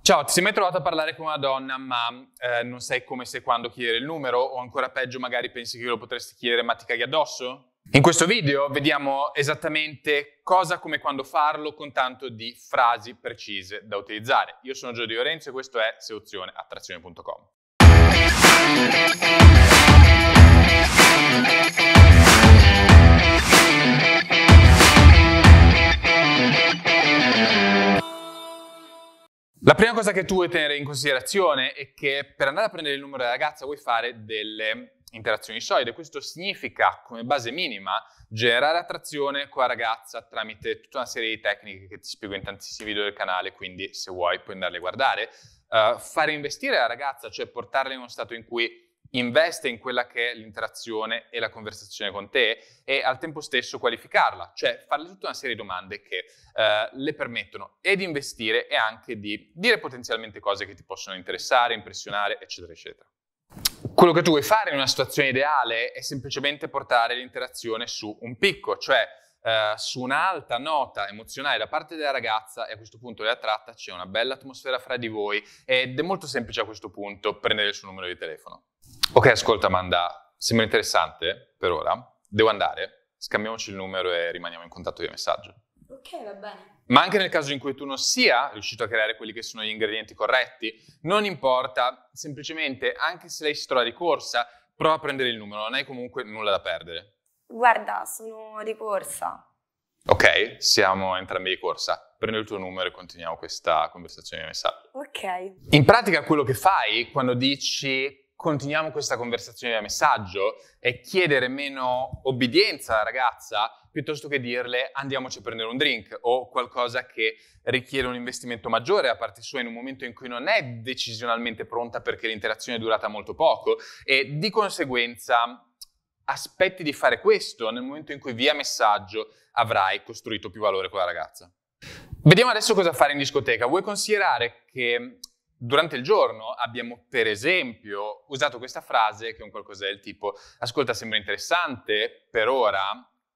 Ciao, ti sei mai trovato a parlare con una donna ma eh, non sai come se quando chiedere il numero o ancora peggio magari pensi che io lo potresti chiedere ma ti caghi addosso? In questo video vediamo esattamente cosa come quando farlo con tanto di frasi precise da utilizzare. Io sono Di Lorenzo e questo è Seuzione attrazione.com. cosa che tu vuoi tenere in considerazione è che per andare a prendere il numero della ragazza vuoi fare delle interazioni solide. Questo significa, come base minima, generare attrazione con la ragazza tramite tutta una serie di tecniche che ti spiego in tantissimi video del canale, quindi se vuoi puoi andarle a guardare. Uh, fare investire la ragazza, cioè portarla in uno stato in cui investe in quella che è l'interazione e la conversazione con te e al tempo stesso qualificarla, cioè farle tutta una serie di domande che eh, le permettono e di investire e anche di dire potenzialmente cose che ti possono interessare, impressionare, eccetera, eccetera. Quello che tu vuoi fare in una situazione ideale è semplicemente portare l'interazione su un picco, cioè eh, su un'alta nota emozionale da parte della ragazza e a questo punto della tratta c'è una bella atmosfera fra di voi ed è molto semplice a questo punto prendere il suo numero di telefono. Ok, ascolta Amanda, sembra interessante per ora. Devo andare, scambiamoci il numero e rimaniamo in contatto via messaggio. Ok, va bene. Ma anche nel caso in cui tu non sia riuscito a creare quelli che sono gli ingredienti corretti, non importa, semplicemente anche se lei si trova di corsa, prova a prendere il numero, non hai comunque nulla da perdere. Guarda, sono di corsa. Ok, siamo entrambi di corsa. Prendo il tuo numero e continuiamo questa conversazione di messaggio. Ok. In pratica quello che fai quando dici continuiamo questa conversazione via messaggio e chiedere meno obbedienza alla ragazza piuttosto che dirle andiamoci a prendere un drink o qualcosa che richiede un investimento maggiore da parte sua in un momento in cui non è decisionalmente pronta perché l'interazione è durata molto poco e di conseguenza aspetti di fare questo nel momento in cui via messaggio avrai costruito più valore con la ragazza. Vediamo adesso cosa fare in discoteca. Vuoi considerare che durante il giorno abbiamo, per esempio, usato questa frase che è un qualcosa del tipo ascolta, sembra interessante, per ora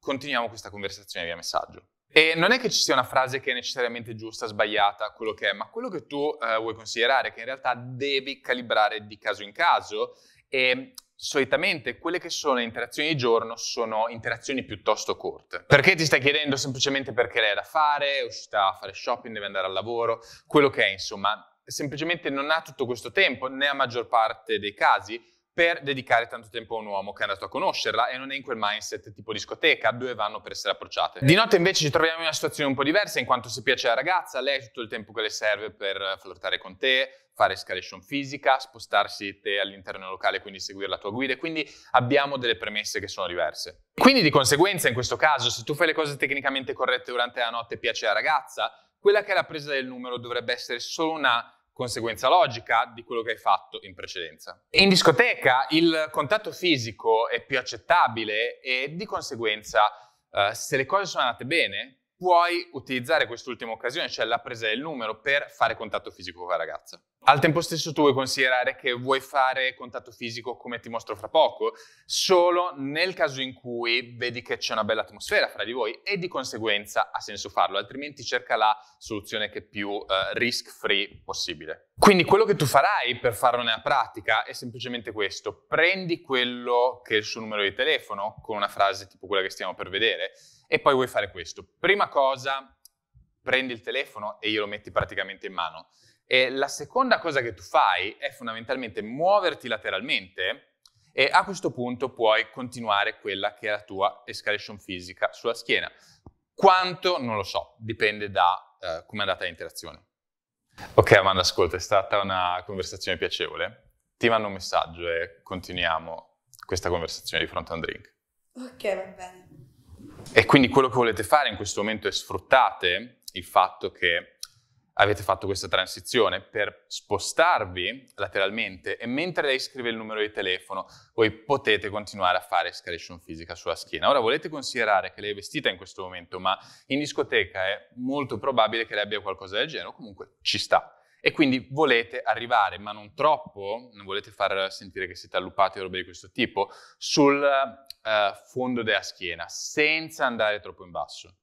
continuiamo questa conversazione via messaggio. E non è che ci sia una frase che è necessariamente giusta, sbagliata, quello che è, ma quello che tu eh, vuoi considerare, che in realtà devi calibrare di caso in caso e solitamente quelle che sono interazioni di giorno sono interazioni piuttosto corte. Perché ti stai chiedendo semplicemente perché lei è da fare, è uscita a fare shopping, deve andare al lavoro, quello che è, insomma, semplicemente non ha tutto questo tempo, né a maggior parte dei casi, per dedicare tanto tempo a un uomo che è andato a conoscerla e non è in quel mindset tipo discoteca dove vanno per essere approcciate. Di notte invece ci troviamo in una situazione un po' diversa in quanto se piace la ragazza, lei ha tutto il tempo che le serve per flirtare con te, fare escalation fisica, spostarsi te all'interno del locale, quindi seguire la tua guida, quindi abbiamo delle premesse che sono diverse. Quindi di conseguenza in questo caso, se tu fai le cose tecnicamente corrette durante la notte e piace la ragazza, quella che è la presa del numero dovrebbe essere solo una conseguenza logica di quello che hai fatto in precedenza. In discoteca il contatto fisico è più accettabile e di conseguenza eh, se le cose sono andate bene puoi utilizzare quest'ultima occasione, cioè la presa del numero, per fare contatto fisico con la ragazza. Al tempo stesso tu vuoi considerare che vuoi fare contatto fisico, come ti mostro fra poco, solo nel caso in cui vedi che c'è una bella atmosfera fra di voi e di conseguenza ha senso farlo, altrimenti cerca la soluzione che è più uh, eh, risk free possibile. Quindi quello che tu farai per farlo nella pratica è semplicemente questo, prendi quello che è il suo numero di telefono con una frase tipo quella che stiamo per vedere e poi vuoi fare questo. Prima cosa, prendi il telefono e glielo metti praticamente in mano. E la seconda cosa che tu fai è fondamentalmente muoverti lateralmente e a questo punto puoi continuare quella che è la tua escalation fisica sulla schiena. Quanto? Non lo so, dipende da eh, come è andata l'interazione. Ok Amanda, ascolta, è stata una conversazione piacevole. Ti mando un messaggio e continuiamo questa conversazione di Front and Drink. Ok, va bene. E quindi quello che volete fare in questo momento è sfruttate il fatto che avete fatto questa transizione per spostarvi lateralmente e mentre lei scrive il numero di telefono voi potete continuare a fare escalation fisica sulla schiena. Ora volete considerare che lei è vestita in questo momento ma in discoteca è molto probabile che lei abbia qualcosa del genere, comunque ci sta. E quindi volete arrivare, ma non troppo, non volete far sentire che siete allupati o robe di questo tipo, sul eh, fondo della schiena, senza andare troppo in basso.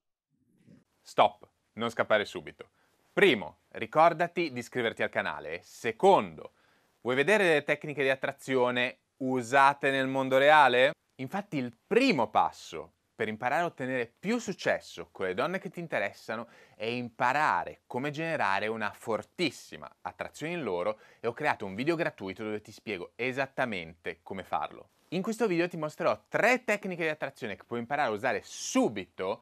Stop, non scappare subito. Primo, ricordati di iscriverti al canale. Secondo, vuoi vedere le tecniche di attrazione usate nel mondo reale? Infatti il primo passo per imparare a ottenere più successo con le donne che ti interessano è imparare come generare una fortissima attrazione in loro e ho creato un video gratuito dove ti spiego esattamente come farlo. In questo video ti mostrerò tre tecniche di attrazione che puoi imparare a usare subito